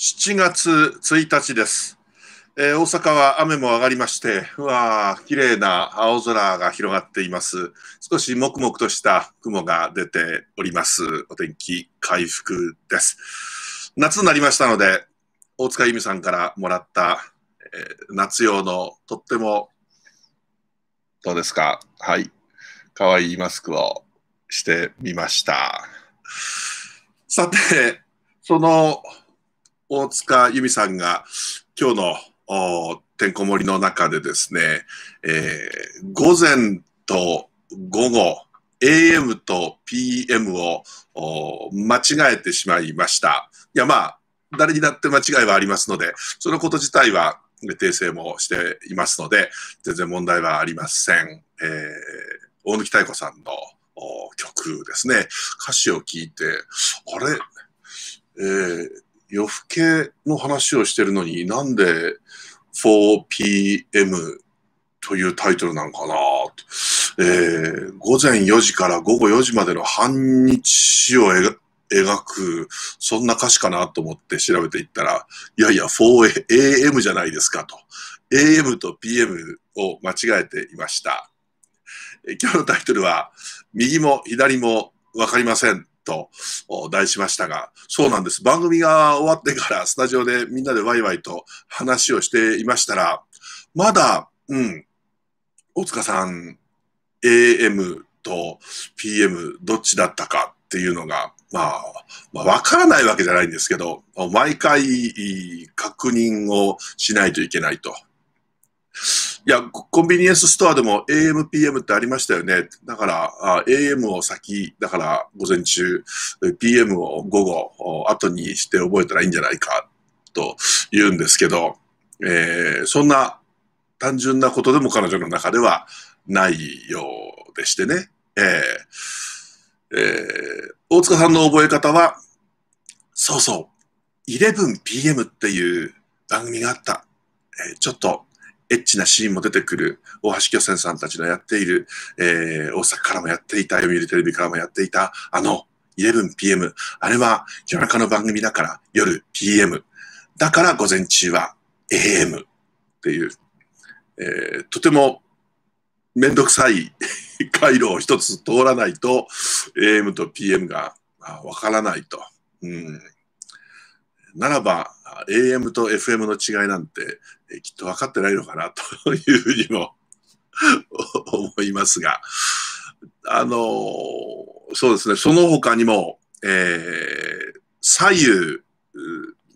7月1日です、えー、大阪は雨も上がりましてうわ綺麗な青空が広がっています少しもくもくとした雲が出ておりますお天気回復です夏になりましたので大塚由美さんからもらった、えー、夏用のとってもどうですかはい可愛いマスクをしてみましたさてその大塚由美さんが今日のてんこ盛りの中でですね、えー、午前と午後、AM と PM を間違えてしまいました。いや、まあ、誰にだって間違いはありますので、そのこと自体は訂正もしていますので、全然問題はありません。えー、大貫妙子さんの曲ですね。歌詞を聞いて、あれ、えー夜更けの話をしてるのになんで 4PM というタイトルなのかなえー、午前4時から午後4時までの半日を描く、そんな歌詞かなと思って調べていったら、いやいや、4AM じゃないですかと。AM と PM を間違えていました。え今日のタイトルは、右も左もわかりません。と題しましたが、そうなんです。番組が終わってからスタジオでみんなでワイワイと話をしていましたら、まだ、うん、大塚さん、AM と PM どっちだったかっていうのが、まあ、まあ、わからないわけじゃないんですけど、毎回確認をしないといけないといや、コンビニエンスストアでも AM、PM ってありましたよね。だから、あ AM を先、だから午前中、PM を午後、後にして覚えたらいいんじゃないかと言うんですけど、えー、そんな単純なことでも彼女の中ではないようでしてね。えー、えー、大塚さんの覚え方は、そうそう、11PM っていう番組があった。えー、ちょっとエッチなシーンも出てくる、大橋巨泉さんたちのやっている、えー、大阪からもやっていた、読売テレビからもやっていた、あの、11pm。あれは夜中の番組だから夜 pm。だから午前中は am っていう、えー、とてもめんどくさい 回路を一つ通らないと am と pm がわからないと。うんならば AM と FM の違いなんて、えきっと分かってないのかなというふうにも 思いますが、あのそうですね、その他にも、えー、左右、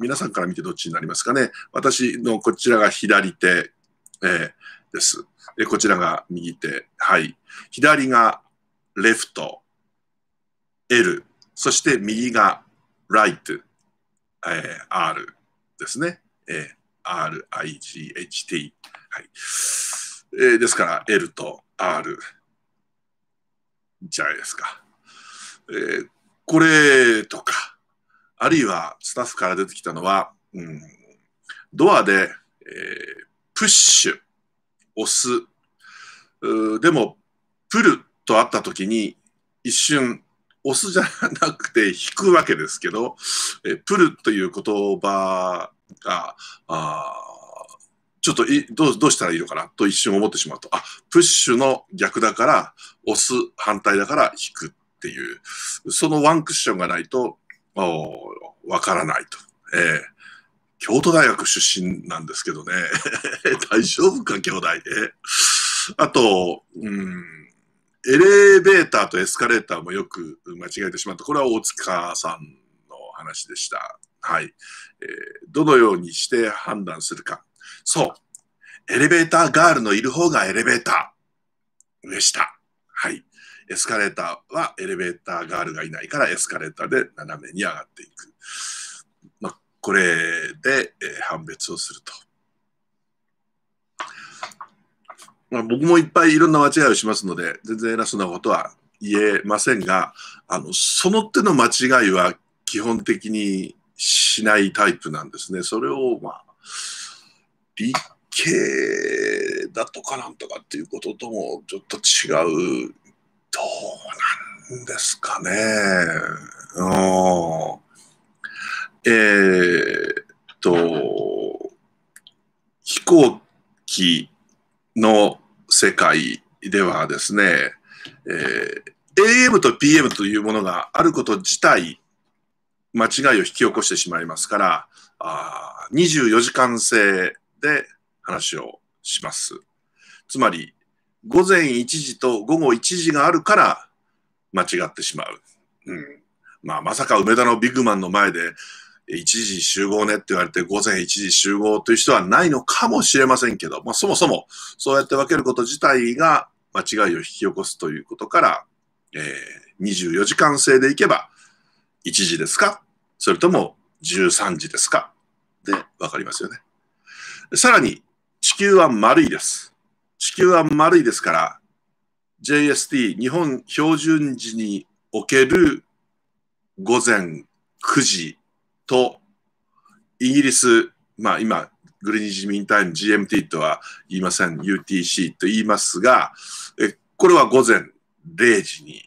皆さんから見てどっちになりますかね。私のこちらが左手、えー、です。で、こちらが右手。はい。左がレフト、L。そして右がライト。えー、R ですね。えー、RIGHT。はい。えー、ですから、L と R じゃないですか。えー、これとか、あるいはスタッフから出てきたのは、うん、ドアで、えー、プッシュ、押す。でも、プルとあった時に、一瞬、押すじゃなくて引くわけですけど、えプルという言葉が、あちょっといどうどうしたらいいのかなと一瞬思ってしまうと、あ、プッシュの逆だから押す反対だから引くっていう、そのワンクッションがないと、わからないと。えー京都大学出身なんですけどね。大丈夫か、兄弟。あと、うん、エレベーターとエスカレーターもよく間違えてしまった。これは大塚さんの話でした。はい。えー、どのようにして判断するか。そう。エレベーターガールのいる方がエレベーター。上下。はい。エスカレーターはエレベーターガールがいないからエスカレーターで斜めに上がっていく。まあ、これで、え判別をすると。まあ、僕もいっぱいいろんな間違いをしますので、全然偉そうなことは言えませんが、あの、その手の間違いは基本的にしないタイプなんですね。それを、まあ、理系だとかなんとかっていうことともちょっと違う。どうなんですかね。うん。えー、っと、飛行機の世界ではですね、えー、AM と PM というものがあること自体、間違いを引き起こしてしまいますから、あ24時間制で話をします。つまり、午前1時と午後1時があるから間違ってしまう。うん。まあ、まさか梅田のビッグマンの前で1時集合ねって言われて午前1時集合という人はないのかもしれませんけど、まあ、そもそもそうやって分けること自体が間違いを引き起こすということから、えー、24時間制でいけば1時ですかそれとも13時ですかで分かりますよね。さらに地球は丸いです。地球は丸いですから JST 日本標準時における午前9時と、イギリス、まあ今、グリニジミンタイム GMT とは言いません、UTC と言いますが、えこれは午前0時に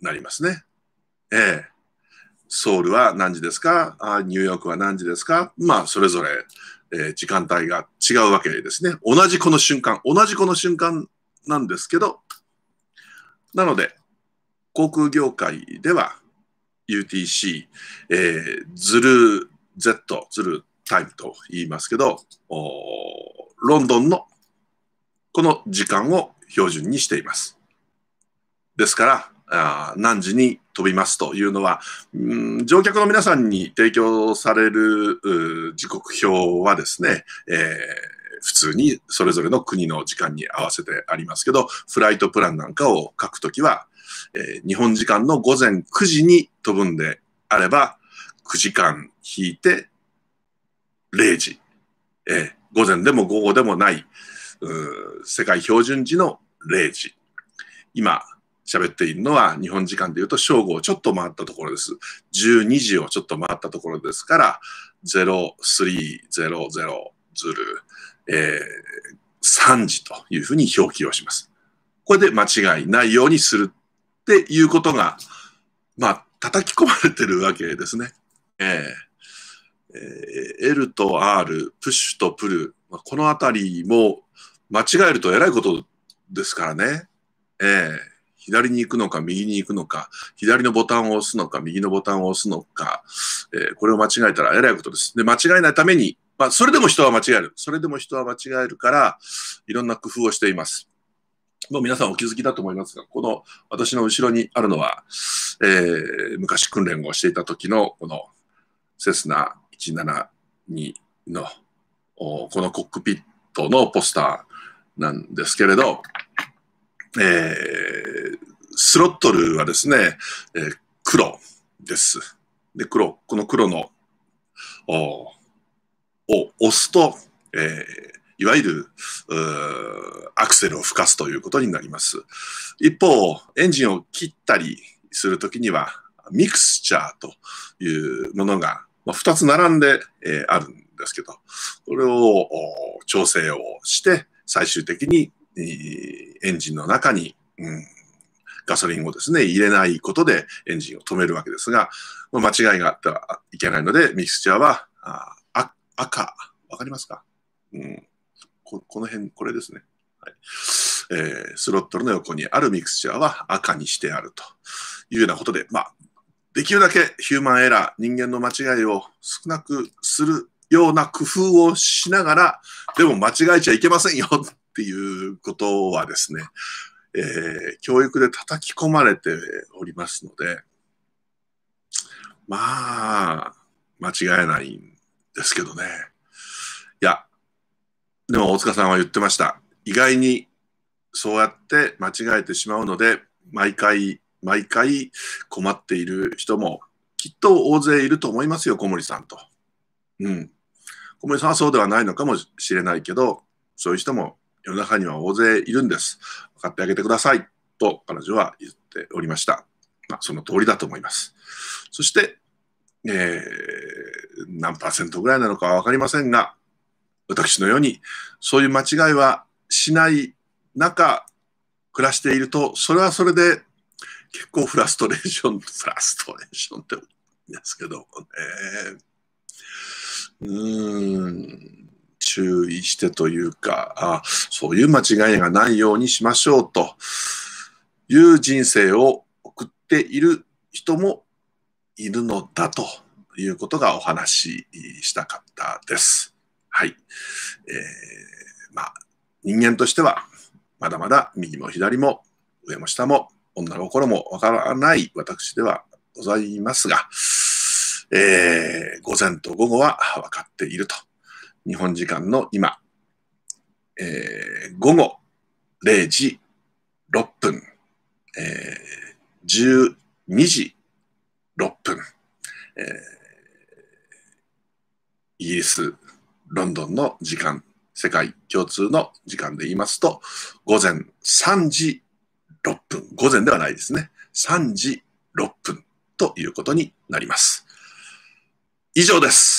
なりますね。ええ。ソウルは何時ですかあニューヨークは何時ですかまあ、それぞれ、えー、時間帯が違うわけですね。同じこの瞬間、同じこの瞬間なんですけど、なので、航空業界では、UTC、えー、ズル Z、ズルタイムと言いますけど、ロンドンのこの時間を標準にしています。ですから、あ何時に飛びますというのは、うん、乗客の皆さんに提供される時刻表はですね、えー普通にそれぞれの国の時間に合わせてありますけど、フライトプランなんかを書くときは、えー、日本時間の午前9時に飛ぶんであれば、9時間引いて0時、えー、午前でも午後でもない、世界標準時の0時。今、喋っているのは日本時間でいうと正午をちょっと回ったところです。12時をちょっと回ったところですから、0300ズル、えー、3時というふうに表記をします。これで間違いないようにするっていうことが、まあ、叩き込まれてるわけですね。えー、えー、L と R、プッシュとプル、まあ、このあたりも間違えるとえらいことですからね。えー、左に行くのか、右に行くのか、左のボタンを押すのか、右のボタンを押すのか、えー、これを間違えたらえらいことです。で、間違えないために、まあ、それでも人は間違える。それでも人は間違えるから、いろんな工夫をしています。もう皆さんお気づきだと思いますが、この私の後ろにあるのは、えー、昔訓練をしていた時のこのセスナ172のこのコックピットのポスターなんですけれど、えー、スロットルはですね、えー、黒です。で、黒、この黒の、おを押すと、えー、いわゆる、アクセルを吹かすということになります。一方、エンジンを切ったりするときには、ミクスチャーというものが、まあ、2つ並んで、えー、あるんですけど、これを調整をして、最終的に、エンジンの中に、うんガソリンをですね、入れないことでエンジンを止めるわけですが、間違いがあってはいけないので、ミクスチャーは、赤。わかりますかうん。ここの辺、これですね。はい。えー、スロットルの横にあるミクスチャーは赤にしてあるというようなことで、まあ、できるだけヒューマンエラー、人間の間違いを少なくするような工夫をしながら、でも間違えちゃいけませんよっていうことはですね、えー、教育で叩き込まれておりますので、まあ、間違えないんですけどね。いや、でも大塚さんは言ってました。意外にそうやって間違えてしまうので、毎回、毎回困っている人もきっと大勢いると思いますよ、小森さんと。うん。小森さんはそうではないのかもしれないけど、そういう人も世の中には大勢いるんです。分かってあげてください。と彼女は言っておりました。まあ、その通りだと思います。そして、えー、何パーセントぐらいなのかは分かりませんが、私のようにそういう間違いはしない中、暮らしていると、それはそれで結構フラストレーション、フラストレーションって言うんですけどね。うん、注意してというかあ、そういう間違いがないようにしましょうという人生を送っている人もいるのだと。いうことがお話ししたかったです。はい。えー、まあ、人間としては、まだまだ右も左も上も下も女の心もわからない私ではございますが、えー、午前と午後は分かっていると。日本時間の今、えー、午後0時6分、えー、12時イギリス、ロンドンの時間、世界共通の時間で言いますと、午前3時6分、午前ではないですね、3時6分ということになります。以上です。